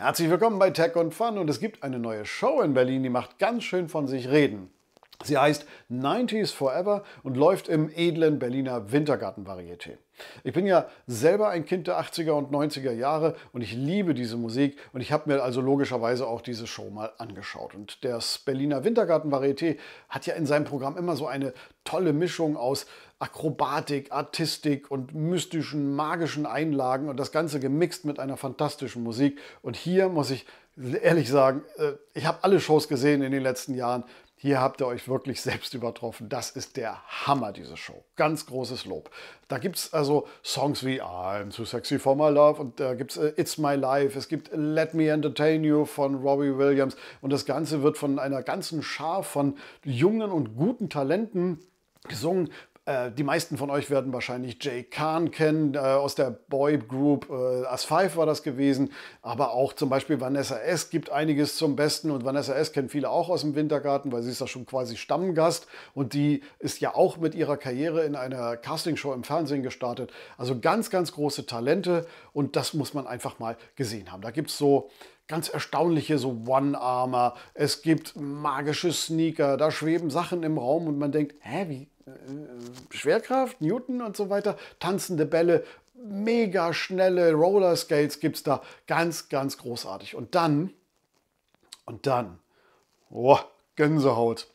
Herzlich willkommen bei Tech und Fun und es gibt eine neue Show in Berlin, die macht ganz schön von sich reden. Sie heißt 90s Forever und läuft im edlen Berliner Wintergarten-Varieté. Ich bin ja selber ein Kind der 80er und 90er Jahre und ich liebe diese Musik und ich habe mir also logischerweise auch diese Show mal angeschaut. Und das Berliner Wintergarten Varieté hat ja in seinem Programm immer so eine tolle Mischung aus Akrobatik, Artistik und mystischen, magischen Einlagen und das Ganze gemixt mit einer fantastischen Musik. Und hier muss ich ehrlich sagen, äh, ich habe alle Shows gesehen in den letzten Jahren hier habt ihr euch wirklich selbst übertroffen. Das ist der Hammer, diese Show. Ganz großes Lob. Da gibt es also Songs wie I'm Too Sexy for My Love und da gibt es äh, It's My Life. Es gibt Let Me Entertain You von Robbie Williams. Und das Ganze wird von einer ganzen Schar von jungen und guten Talenten gesungen äh, die meisten von euch werden wahrscheinlich Jay Kahn kennen, äh, aus der Boy Group äh, As5 war das gewesen, aber auch zum Beispiel Vanessa S. gibt einiges zum Besten und Vanessa S. kennen viele auch aus dem Wintergarten, weil sie ist da schon quasi Stammgast und die ist ja auch mit ihrer Karriere in einer Castingshow im Fernsehen gestartet. Also ganz, ganz große Talente und das muss man einfach mal gesehen haben. Da gibt es so ganz erstaunliche so One-Armer, es gibt magische Sneaker, da schweben Sachen im Raum und man denkt, hä, wie Schwerkraft, Newton und so weiter, tanzende Bälle, mega schnelle Roller Skates gibt es da. Ganz, ganz großartig. Und dann, und dann, oh, Gänsehaut,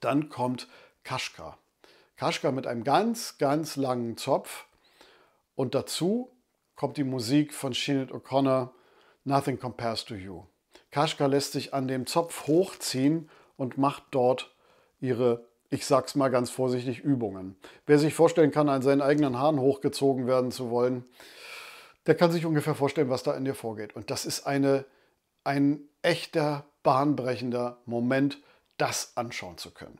dann kommt Kaschka. Kaschka mit einem ganz, ganz langen Zopf. Und dazu kommt die Musik von Sinead O'Connor, Nothing Compares to You. Kaschka lässt sich an dem Zopf hochziehen und macht dort ihre ich sag's mal ganz vorsichtig, Übungen. Wer sich vorstellen kann, an seinen eigenen Haaren hochgezogen werden zu wollen, der kann sich ungefähr vorstellen, was da in dir vorgeht. Und das ist eine, ein echter, bahnbrechender Moment, das anschauen zu können.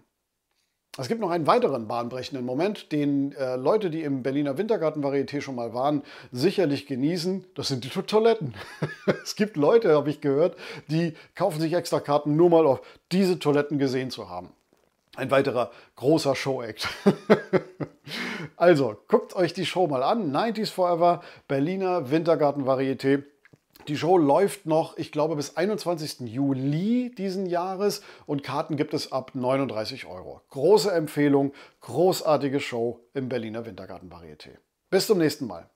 Es gibt noch einen weiteren bahnbrechenden Moment, den äh, Leute, die im Berliner Wintergarten-Varieté schon mal waren, sicherlich genießen. Das sind die Toiletten. es gibt Leute, habe ich gehört, die kaufen sich extra Karten, nur mal auf diese Toiletten gesehen zu haben ein weiterer großer Show-Act. also, guckt euch die Show mal an. 90s Forever, Berliner Wintergarten-Varieté. Die Show läuft noch, ich glaube, bis 21. Juli diesen Jahres und Karten gibt es ab 39 Euro. Große Empfehlung, großartige Show im Berliner Wintergarten-Varieté. Bis zum nächsten Mal.